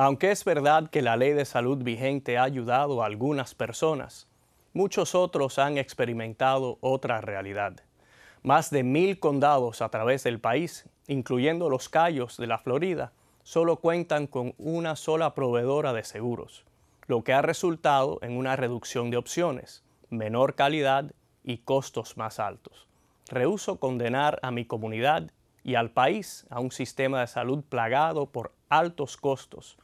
Aunque es verdad que la ley de salud vigente ha ayudado a algunas personas, muchos otros han experimentado otra realidad. Más de mil condados a través del país, incluyendo los Cayos de la Florida, solo cuentan con una sola proveedora de seguros, lo que ha resultado en una reducción de opciones, menor calidad y costos más altos. Rehuso condenar a mi comunidad y al país a un sistema de salud plagado por altos costos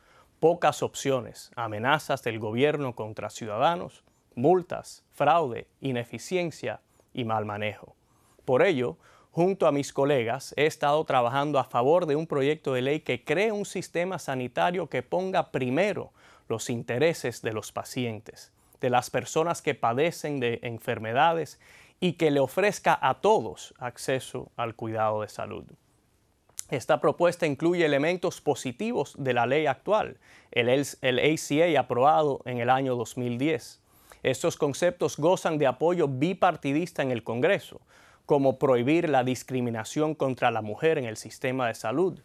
pocas opciones, amenazas del gobierno contra ciudadanos, multas, fraude, ineficiencia y mal manejo. Por ello, junto a mis colegas, he estado trabajando a favor de un proyecto de ley que cree un sistema sanitario que ponga primero los intereses de los pacientes, de las personas que padecen de enfermedades y que le ofrezca a todos acceso al cuidado de salud. Esta propuesta incluye elementos positivos de la ley actual, el, ACA aprobado en el año 2010. Estos conceptos gozan de apoyo bipartidista en el Congreso, como prohibir la discriminación contra la mujer en el sistema de salud,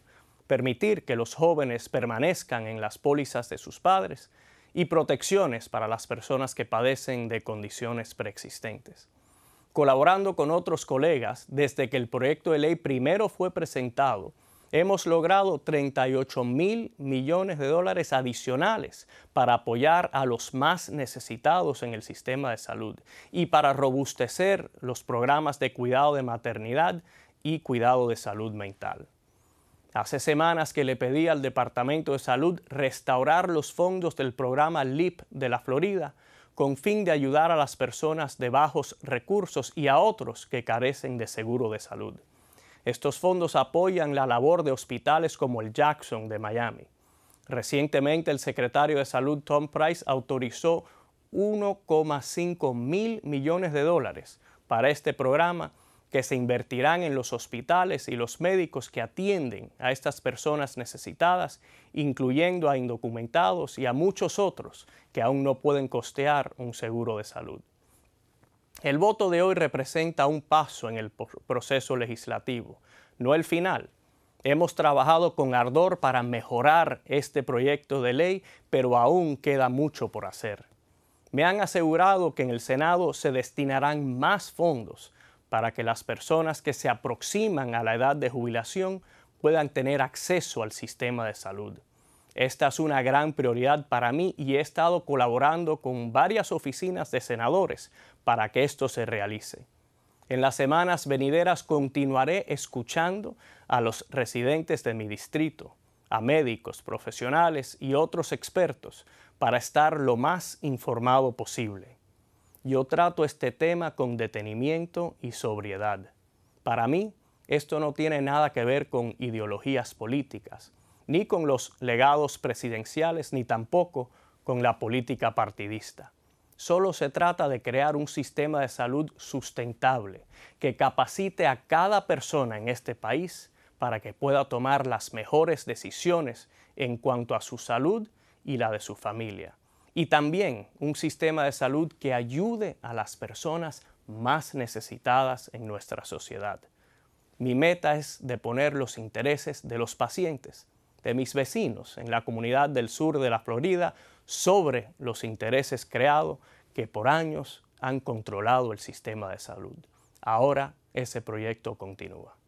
permitir que los jóvenes permanezcan en las pólizas de sus padres y protecciones para las personas que padecen de condiciones preexistentes. Colaborando con otros colegas, desde que el proyecto de ley primero fue presentado, hemos logrado 38 mil millones de dólares adicionales para apoyar a los más necesitados en el sistema de salud y para robustecer los programas de cuidado de maternidad y cuidado de salud mental. Hace semanas que le pedí al Departamento de Salud restaurar los fondos del programa LIP de la Florida con fin de ayudar a las personas de bajos recursos y a otros que carecen de seguro de salud. Estos fondos apoyan la labor de hospitales como el Jackson de Miami. Recientemente el secretario de Salud Tom Price autorizó 1,5 mil millones de dólares para este programa que se invertirán en los hospitales y los médicos que atienden a estas personas necesitadas, incluyendo a indocumentados y a muchos otros que aún no pueden costear un seguro de salud. El voto de hoy representa un paso en el proceso legislativo, no el final. Hemos trabajado con ardor para mejorar este proyecto de ley, pero aún queda mucho por hacer. Me han asegurado que en el Senado se destinarán más fondos para que las personas que se aproximan a la edad de jubilación puedan tener acceso al sistema de salud. Esta es una gran prioridad para mí y he estado colaborando con varias oficinas de senadores para que esto se realice. En las semanas venideras continuaré escuchando a los residentes de mi distrito, a médicos, profesionales y otros expertos para estar lo más informado posible yo trato este tema con detenimiento y sobriedad. Para mí, esto no tiene nada que ver con ideologías políticas, ni con los legados presidenciales, ni tampoco con la política partidista. Solo se trata de crear un sistema de salud sustentable que capacite a cada persona en este país para que pueda tomar las mejores decisiones en cuanto a su salud y la de su familia y también un sistema de salud que ayude a las personas más necesitadas en nuestra sociedad. Mi meta es de poner los intereses de los pacientes, de mis vecinos en la comunidad del sur de la Florida, sobre los intereses creados que por años han controlado el sistema de salud. Ahora ese proyecto continúa.